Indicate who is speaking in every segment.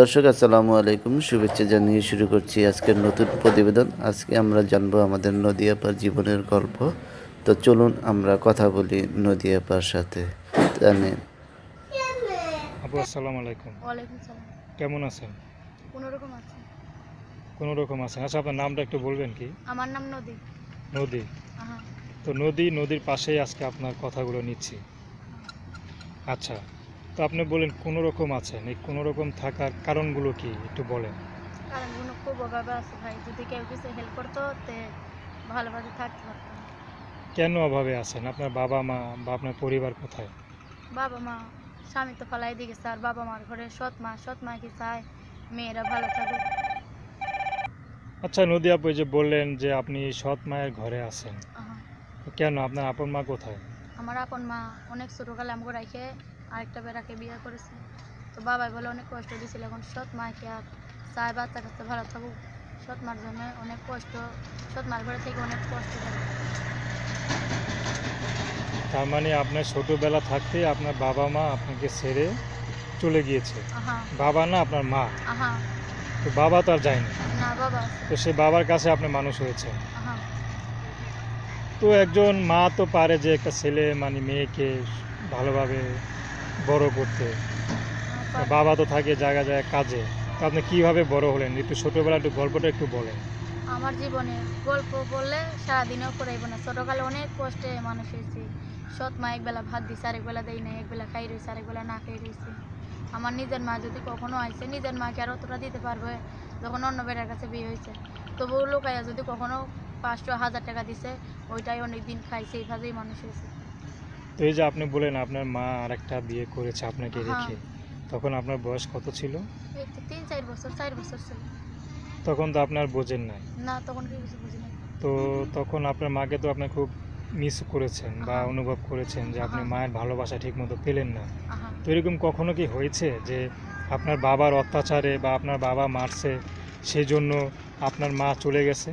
Speaker 1: দর্শক আসসালামু আলাইকুম শুভেচ্ছা জানিয়ে শুরু করছি আজকের নতুন প্রতিবেদন আজকে আমরা জানবো আমাদের নদিয়াপার জীবনের গল্প তো চলুন আমরা কথা বলি নদিয়াপার সাথে জানে আপু আলাইকুম
Speaker 2: কেমন আছেন কোনো রকম আছেন আচ্ছা আপনার নামটা একটু বলবেন কি
Speaker 1: আমার নাম নদী
Speaker 2: নদী তো নদী নদীর পাশেই আজকে আপনার কথাগুলো নিচ্ছি আচ্ছা তো আপনি বলেন কোনো রকম আছেন এই কোনো রকম থাকার কারণগুলো কি একটু বলেন
Speaker 1: কারণগুলো খুব অভাবে আছে ভাই যদি কেউ কিছু হেল্প করতো তে ভালোভাবে থাকতে পারতাম
Speaker 2: কেন অভাবে আছেন আপনার বাবা মা বা আপনার পরিবার কোথায়
Speaker 1: বাবা মা স্বামী তো পালাই দিকে স্যার বাবা মার ঘরে সৎ মা সৎ মা কি চায় মেয়েরা ভালো থাকে
Speaker 2: আচ্ছা নদী আপু যে বললেন যে আপনি সৎ মায়ের ঘরে আছেন কেন আপনার আপন মা কোথায়
Speaker 1: আমার আপন মা অনেক ছোটোকালে আমাকে রাখে আরেকটা বেড়াকে বিয়ে করেছে তো বাবাই বলে অনেক কষ্ট দিয়েছিল এখন সৎ মাকে আর চায় বাচ্চা কাছে ভালো থাকুক সৎ মার জন্য অনেক কষ্ট সৎ মার ঘরে থেকে অনেক কষ্ট
Speaker 2: তার মানে আপনার ছোটবেলা থাকতে আপনার বাবা মা আপনাকে ছেড়ে চলে গিয়েছে বাবা না আপনার মা তো বাবা তো আর যায়নি তো সে বাবার কাছে আপনি মানুষ হয়েছে তো একজন মা তো পারে যে একটা ছেলে মানে মেয়েকে ভালোভাবে বড় করতে বাবা তো থাকে জায়গা জায়গা কাজে তো আপনি কিভাবে বড় হলেন একটু ছোটবেলা একটু গল্পটা একটু বলেন
Speaker 1: আমার জীবনে গল্প বললে সারাদিনেও পড়াইব না ছোটকালে অনেক কষ্টে মানুষ হয়েছি সৎ মা একবেলা ভাত দিছে আরেকবেলা দেয় নাই একবেলা খাই রয়েছে আরেকবেলা না খাই রয়েছে আমার নিজের মা যদি কখনো আইছে নিজের মাকে আর অতটা দিতে পারবে যখন অন্য বেড়ার কাছে বিয়ে হয়েছে তবুও লোকাইয়া যদি কখনো পাঁচশো হাজার টাকা দিছে ওইটাই অনেক দিন খাইছে এইভাবেই মানুষ হয়েছে
Speaker 2: তো এই যে আপনি বলেন আপনার মা আরেকটা বিয়ে করেছে আপনাকে হ্যাঁ। রেখে তখন আপনার বয়স কত ছিল তখন তো আপনার বোঝেন নাই তো তখন আপনার মাকে তো আপনি খুব মিস করেছেন বা অনুভব করেছেন যে আপনি মায়ের ভালোবাসা ঠিকমতো পেলেন না তো এরকম কখনো কি হয়েছে যে আপনার বাবার অত্যাচারে বা আপনার বাবা মারছে সেই জন্য আপনার মা চলে গেছে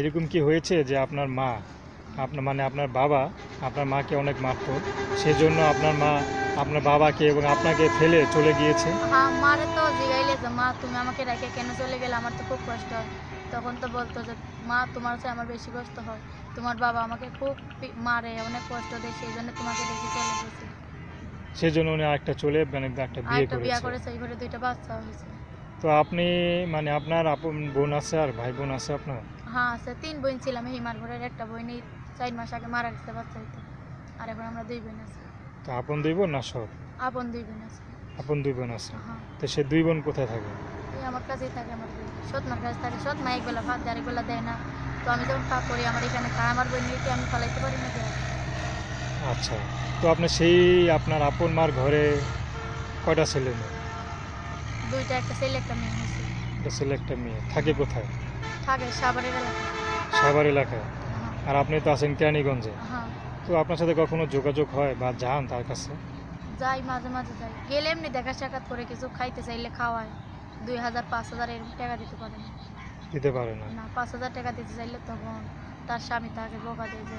Speaker 2: এরকম কি হয়েছে যে আপনার মা আপনার মানে আপনার বাবা আপনার মাকে অনেক মারত সেজন্য আপনার মা আপনার বাবাকে এবং আপনাকে ফেলে চলে গিয়েছে হ্যাঁ
Speaker 1: তো জিগাইলে মা তুমি আমাকে রেখে কেন চলে গেলে আমার তো খুব কষ্ট হয় তখন তো বলতো যে মা তোমার চেয়ে আমার বেশি কষ্ট হয় তোমার বাবা আমাকে খুব মারে অনেক কষ্ট দেয় সেই জন্য তোমাকে রেখে চলে গেছে
Speaker 2: সেই জন্য উনি একটা চলে মানে একটা বিয়ে করেছে বিয়ে করেছে
Speaker 1: এই ঘরে দুইটা বাচ্চা হয়েছে
Speaker 2: তো আপনি মানে আপনার আপন বোন আছে আর ভাই বোন আছে আপনার
Speaker 1: হ্যাঁ আছে তিন বোন ছিলাম হিমার ঘরের একটা বোনই চার মাস আগে মারা গেছে বাচ্চা হইতে আর এখন আমরা দুই বোন আছি
Speaker 2: তো আপন দুই বোন না সব
Speaker 1: আপন দুই বোন আছে
Speaker 2: আপন দুই বোন আছে হ্যাঁ। তো সে দুই বোন কোথায় থাকে
Speaker 1: এই আমার কাছেই থাকে আমার বোন সৎমার কাছে থাকে সৎ মা একবেলা ভাত দেয় আরেকবেলা দেয় না তো আমি যখন পা করি আমার এখানে তা আমার নিয়ে কি আমি ফলাইতে পারি না
Speaker 2: আচ্ছা তো আপনি সেই আপনার আপন মার ঘরে কয়টা ছেলে মেয়ে
Speaker 1: দুইটা একটা ছেলে একটা মেয়ে আছে
Speaker 2: একটা ছেলে একটা মেয়ে থাকে কোথায়
Speaker 1: থাকে সাভার এলাকায় সাভার
Speaker 2: এলাকায় আর আপনি তো আছেন কেরানীগঞ্জে হ্যাঁ তো আপনার সাথে কখনো যোগাযোগ হয় বা যান তার কাছে
Speaker 1: যাই মাঝে মাঝে যাই গেলে এমনি দেখা সাক্ষাৎ করে কিছু খাইতে চাইলে খাওয়ায় দুই হাজার পাঁচ হাজার এরকম টাকা দিতে পারে না দিতে পারে না না পাঁচ হাজার টাকা দিতে চাইলে তখন তার স্বামী তাকে বোকা দেয় যে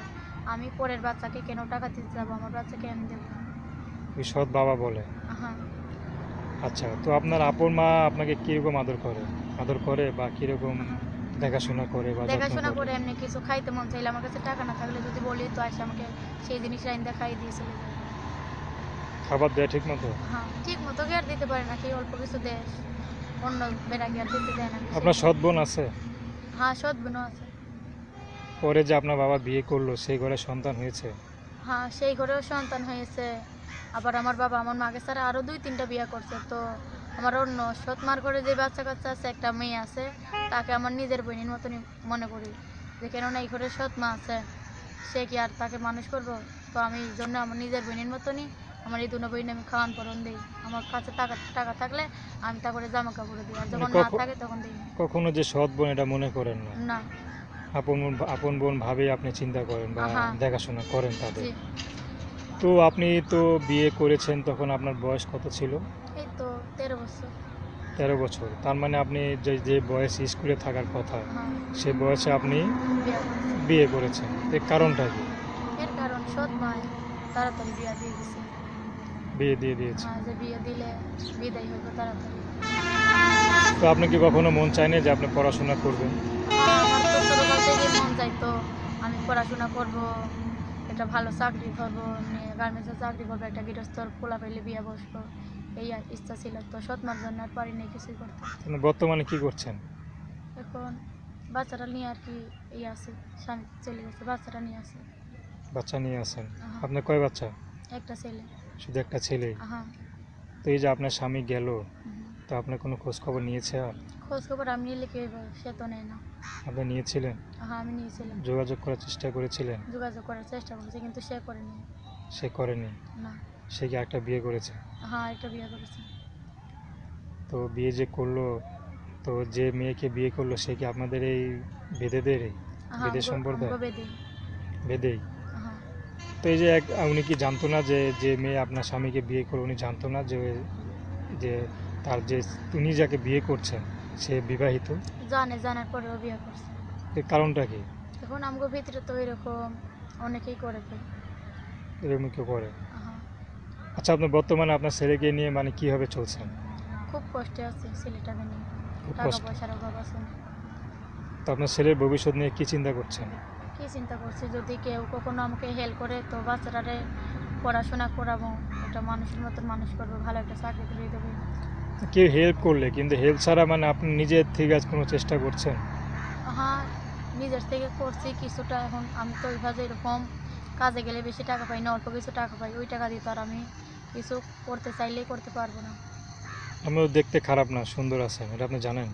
Speaker 1: আমি পরের বাচ্চাকে কেন টাকা দিতে যাবো আমার বাচ্চাকে আমি দেবো
Speaker 2: ওই সৎ বাবা বলে হ্যাঁ আচ্ছা তো আপনার আপন মা আপনাকে কীরকম আদর করে আদর করে বা কীরকম হ্যাঁ। দেখাশোনা করে বা দেখাশোনা করে
Speaker 1: এমনি কিছু খাইতে মন চাইলে আমার কাছে টাকা না থাকলে যদি বলি তো আসে আমাকে সেই জিনিস রাইন দেখাই দিয়ে চলে যায়
Speaker 2: খাবার দেয় ঠিক মতো
Speaker 1: হ্যাঁ ঠিক মতো আর দিতে পারে না কি অল্প কিছু দেয় অন্য বেড়া গিয়ে দিতে দেয় না আপনার সৎ বোন আছে হ্যাঁ সৎ বোনও আছে
Speaker 2: পরে যে আপনার বাবা বিয়ে করলো সেই ঘরে সন্তান হয়েছে
Speaker 1: হ্যাঁ সেই ঘরেও সন্তান হয়েছে আবার আমার বাবা আমার মাকে ছাড়া আরও দুই তিনটা বিয়ে করছে তো আমার অন্য সৎমার করে যে বাচ্চা কাচ্চা আছে একটা মেয়ে আছে তাকে আমার নিজের বোনের মতনই মনে করি যে কেননা এই ঘরে সৎমা আছে সে কি আর তাকে মানুষ করব তো আমি এই জন্য আমার নিজের বোনের মতনই আমার এই দুনো বোন আমি খাওয়ান পরন দিই আমার কাছে টাকা টাকা থাকলে আমি তা করে জামা কাপড় দিই আর যখন না মানে থাকে তখন দিই
Speaker 2: কখনো যে সৎ বোন এটা মনে করেন না না আপন বোন আপন বোন ভাবে আপনি চিন্তা করেন বা দেখাশোনা করেন তাদের তো আপনি তো বিয়ে করেছেন তখন আপনার বয়স কত ছিল তেরো বছর তার মানে আপনি যে যে বয়সে স্কুলে থাকার কথা হ্যাঁ। সে বয়সে আপনি বিয়ে করেছেন এর কারণটা কি বিয়ে দিয়ে দিয়েছে
Speaker 1: হ্যাঁ, বিয়ে দিলে তো আপনি
Speaker 2: কি কখনো মন চায় না যে আপনি পড়াশোনা করবেন
Speaker 1: হ্যাঁ, আমার তো আমি পড়াশোনা করব একটা ভালো চাকরি করবো গার্মেন্টসের চাকরি করবো একটা গৃহস্থর খোলা পেলে বিয়ে বসবো এই ইচ্ছা ছিল তো সৎমার জন্য আর পারিনি কিছু করতে
Speaker 2: বর্তমানে কি করছেন
Speaker 1: এখন বাচ্চাটা নিয়ে আর কি এই আছে স্বামী চলে গেছে বাচ্চাটা নিয়ে আছে
Speaker 2: বাচ্চা নিয়ে আসেন আপনার কয় বাচ্চা একটা ছেলে শুধু একটা ছেলে তো এই যে আপনার স্বামী গেল তো আপনার কোনো খোঁজ খবর নিয়েছে আর
Speaker 1: খোঁজ খবর আমি নিলে কে সে তো নেয় না
Speaker 2: আপনি নিয়েছিলেন
Speaker 1: হ্যাঁ আমি নিয়েছিলাম
Speaker 2: যোগাযোগ করার চেষ্টা করেছিলেন
Speaker 1: যোগাযোগ করার চেষ্টা করেছি কিন্তু সে করেনি
Speaker 2: সে করেনি না সে কি একটা বিয়ে করেছে
Speaker 1: হ্যাঁ একটা বিয়ে করেছে
Speaker 2: তো বিয়ে যে করলো তো যে মেয়েকে বিয়ে করলো সে কি আপনাদের এই বেদেদের হ্যাঁ, বেদের সম্প্রদায় বেদেই হ্যাঁ। তো এই যে এক উনি কি জানতো না যে যে মেয়ে আপনার স্বামীকে বিয়ে করলো উনি জানতো না যে যে তার যে উনি যাকে বিয়ে করছেন সে বিবাহিত
Speaker 1: জানে জানার পরেও বিয়ে করছে
Speaker 2: এর কারণটা কি
Speaker 1: এখন আমগো ভিতরে তো এরকম অনেকেই করে
Speaker 2: এরকম কেউ করে হ্যাঁ। আচ্ছা আপনি বর্তমানে আপনার ছেলেকে নিয়ে মানে কীভাবে
Speaker 1: চলছেন খুব কষ্টে আছে ছেলেটাকে নিয়ে খুব টাকা কষ্ট। পয়সার অভাব আছে
Speaker 2: তো আপনার ছেলের ভবিষ্যৎ নিয়ে কী চিন্তা করছেন
Speaker 1: কি চিন্তা করছি যদি কেউ কখনো আমাকে হেল্প করে তো বাচ্চাটারে পড়াশোনা করাবো একটা মানুষের মতন মানুষ করবো ভালো একটা চাকরি দিয়ে দেবে
Speaker 2: কেউ হেল্প করলে কিন্তু হেল্প ছাড়া মানে আপনি নিজের থেকে আজ কোনো চেষ্টা করছেন
Speaker 1: হ্যাঁ নিজের থেকে করছি কিছুটা এখন আমি তো এইভাবে এরকম কাজে গেলে বেশি টাকা পাই না অল্প কিছু টাকা পাই ওই টাকা দিয়ে তো আর আমি কিছু করতে চাইলেই করতে পারবো না
Speaker 2: আমিও দেখতে খারাপ না সুন্দর আছে এটা আপনি জানেন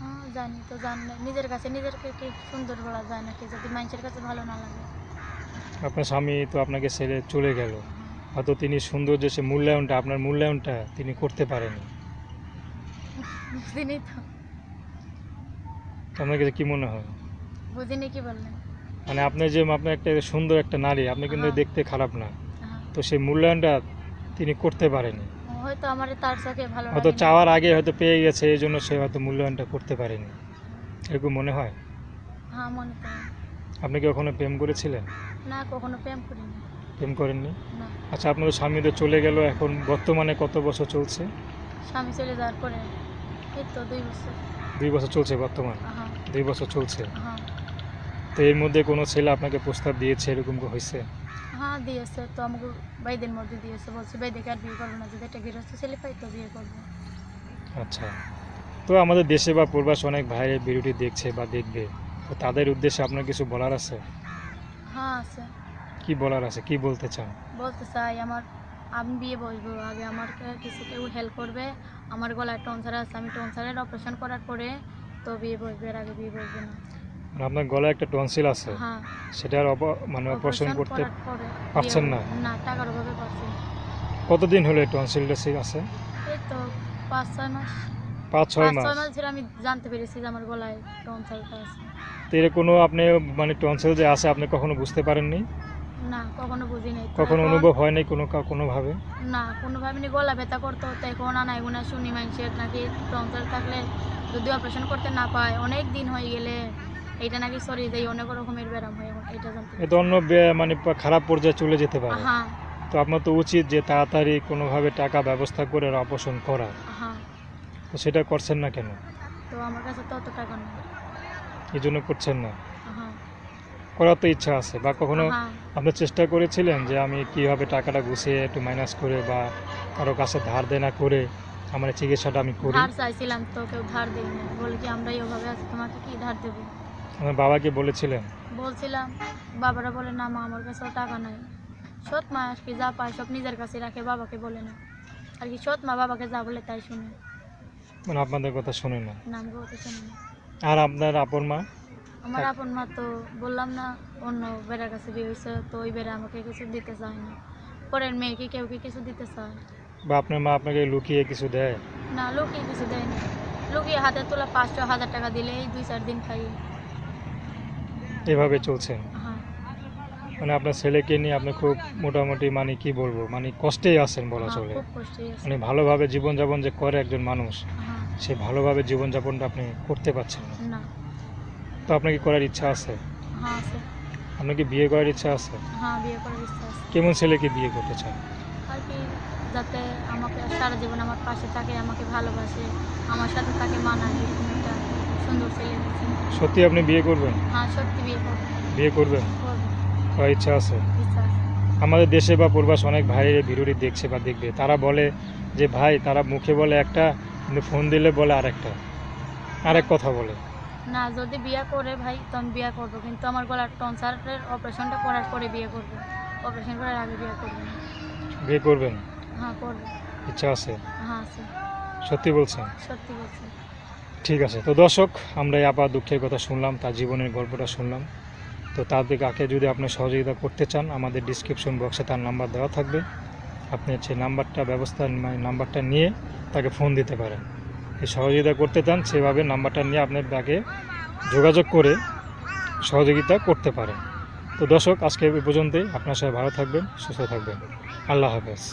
Speaker 1: হ্যাঁ জানি তো না নিজের কাছে নিজেরকে কি সুন্দর বলা যায় কি যদি মানুষের কাছে ভালো না লাগে
Speaker 2: আপনার স্বামী তো আপনাকে ছেড়ে চলে গেল হয়তো তিনি সুন্দর যে সে মূল্যায়নটা আপনার মূল্যায়নটা তিনি করতে পারেন তিনি তো আপনার কাছে কি মনে হয়
Speaker 1: বুঝিনি কি বললেন
Speaker 2: মানে আপনি যে আপনি একটা সুন্দর একটা নারী আপনি কিন্তু হ্যাঁ। দেখতে খারাপ না হ্যাঁ। তো সেই মূল্যায়নটা তিনি করতে পারেনি
Speaker 1: হয়তো আমার তার চোখে ভালো হয়তো চাওয়ার
Speaker 2: আগে হয়তো পেয়ে গেছে এই জন্য সে হয়তো মূল্যায়নটা করতে পারেনি এরকম মনে হয় হ্যাঁ মনে হয় আপনি কি কখনো প্রেম করেছিলেন
Speaker 1: না কখনো প্রেম করিনি
Speaker 2: প্রেম করেননি আচ্ছা আপনাদের স্বামীদের চলে গেল এখন বর্তমানে কত বছর চলছে
Speaker 1: স্বামী চলে যাওয়ার পরে এই তো দুই বছর
Speaker 2: দুই বছর চলছে বর্তমান হ্যাঁ। দুই বছর চলছে হ্যাঁ তো এর মধ্যে কোনো ছেলে আপনাকে প্রস্তাব দিয়েছে এরকম হয়েছে
Speaker 1: হ্যাঁ দিয়েছে তো আমাকে দিন মধ্যে দিয়েছে বলছে ভাই দেখে আর বিয়ে করবো না যদি একটা গৃহস্থ ছেলে পাই তো বিয়ে করবো
Speaker 2: আচ্ছা তো আমাদের দেশে বা প্রবাস অনেক ভাইয়ের ভিডিওটি দেখছে বা দেখবে তো তাদের উদ্দেশ্যে আপনার কিছু বলার আছে হ্যাঁ আছে কি বলার আছে কি বলতে চান
Speaker 1: বলতে চাই আমার আমি বিয়ে বসবো আগে আমার কিছু কেউ হেল্প করবে আমার গলায় টনসার আছে আমি টনসারের অপারেশন করার পরে তো বিয়ে বসবে এর আগে বিয়ে বসবে না
Speaker 2: মানে আপনার গলায় একটা টনসিল আছে হ্যাঁ। সেটার মানে অপারেশন করতে
Speaker 1: পারছেন না ইয়ে, না টাকার অভাবে পারছি
Speaker 2: কতদিন হলে টনসিলটা সিল আছে
Speaker 1: এই তো পাঁচ ছয় মাস পাঁচ ছয় ছয় মাস ধরে আমি জানতে পেরেছি যে আমার গলায় টনসিলটা আছে
Speaker 2: তো এর কোনো আপনি মানে টনসিল যে আছে আপনি কখনো বুঝতে পারেননি
Speaker 1: না কখনো বুঝি কখনো অনুভব
Speaker 2: হয়নি কোনো কোনোভাবে
Speaker 1: না কোনোভাবে নি গলা ব্যথা করতো তাই কোনো নাই গুণা শুনি মানুষের নাকি টনসিল থাকলে যদি অপারেশন করতে না পায় অনেক দিন হয়ে গেলে এটা নাকি অনেক রকমের ব্যায়াম হয় এখন এটা জানতে
Speaker 2: এটা অন্য মানে খারাপ পর্যায়ে চলে যেতে পারে হ্যাঁ তো আপনার তো উচিত যে তাড়াতাড়ি কোনোভাবে টাকা ব্যবস্থা করে অপশন করা হ্যাঁ। তো সেটা করছেন না কেন
Speaker 1: তো আমার কাছে তো অত টাকা নেই
Speaker 2: এই জন্য করছেন না হ্যাঁ। করার তো ইচ্ছা আছে বা কখনো হ্যাঁ। আপনি চেষ্টা করেছিলেন যে আমি কীভাবে টাকাটা গুছিয়ে একটু মাইনাস করে বা কারো কাছে ধার দেনা করে আমার চিকিৎসাটা আমি করি ধার
Speaker 1: চাইছিলাম তো কেউ ধার বলে আছি তোমাকে কি ধার দেবো
Speaker 2: বাবাকে বলেছিলেন
Speaker 1: বলছিলাম বাবারা বলে না মা আমার কাছেও টাকা নাই সৎ মা আর কি যা পায় সব নিজের কাছে রাখে বাবাকে বলে না আর কি সৎ মা বাবাকে যা বলে তাই শুনে
Speaker 2: মানে আপনাদের কথা শুনে না
Speaker 1: না আমার কথা শুনে না
Speaker 2: আর আপনার আপন মা
Speaker 1: আমার আপন মা তো বললাম না অন্য বেড়ার কাছে বিয়ে হয়েছে তো ওই বেড়া আমাকে কিছু দিতে চায় না পরের মেয়েকে কেউ কি কিছু দিতে চায়
Speaker 2: বা আপনার মা আপনাকে লুকিয়ে কিছু দেয়
Speaker 1: না লুকিয়ে কিছু দেয় না লুকিয়ে হাতে তোলা পাঁচশো হাজার টাকা দিলেই দুই চার দিন খাই
Speaker 2: এভাবে চলছে মানে আপনার ছেলেকে নিয়ে আপনি খুব মোটামুটি মানে কি বলবো মানে কষ্টেই আছেন বলা হ্যাঁ, চলে মানে ভালোভাবে জীবনযাপন যে করে একজন মানুষ হ্যাঁ। সে ভালোভাবে জীবনযাপনটা আপনি করতে পারছেন না তো আপনার কি করার ইচ্ছা আছে হ্যাঁ, আপনাকে বিয়ে করার ইচ্ছা আছে কেমন ছেলেকে বিয়ে করতে চান
Speaker 1: যাতে আমাকে সারা জীবন আমার পাশে থাকে আমাকে ভালোবাসে আমার সাথে তাকে মানায়
Speaker 2: সত্যি আপনি বিয়ে করবেন
Speaker 1: হ্যাঁ সত্যি বিয়ে বিয়ে করবেন
Speaker 2: করব ইচ্ছা আছে আমাদের দেশে বা প্রবাস অনেক ভাইয়ের ভিডিওটি দেখছে বা দেখবে তারা বলে যে ভাই তারা মুখে বলে একটা কিন্তু ফোন দিলে বলে আরেকটা আরেক কথা বলে
Speaker 1: না যদি বিয়ে করে ভাই তো আমি বিয়ে করবো কিন্তু আমার গলার টনসারের অপারেশনটা করার পরে বিয়ে করবো অপারেশন করার আগে বিয়ে করবেন বিয়ে করবেন হ্যাঁ করবেন ইচ্ছা আছে হ্যাঁ আছে সত্যি বলছেন সত্যি বলছেন
Speaker 2: ঠিক আছে তো দর্শক আমরা এই আবার দুঃখের কথা শুনলাম তার জীবনের গল্পটা শুনলাম তো তার দিকে কাকে যদি আপনি সহযোগিতা করতে চান আমাদের ডিসক্রিপশন বক্সে তার নাম্বার দেওয়া থাকবে আপনি হচ্ছে নাম্বারটা ব্যবস্থা মানে নাম্বারটা নিয়ে তাকে ফোন দিতে পারেন সহযোগিতা করতে চান সেভাবে নাম্বারটা নিয়ে আপনার তাকে যোগাযোগ করে সহযোগিতা করতে পারেন তো দর্শক আজকে এ পর্যন্তই আপনার সাথে ভালো থাকবেন সুস্থ থাকবেন আল্লাহ হাফেজ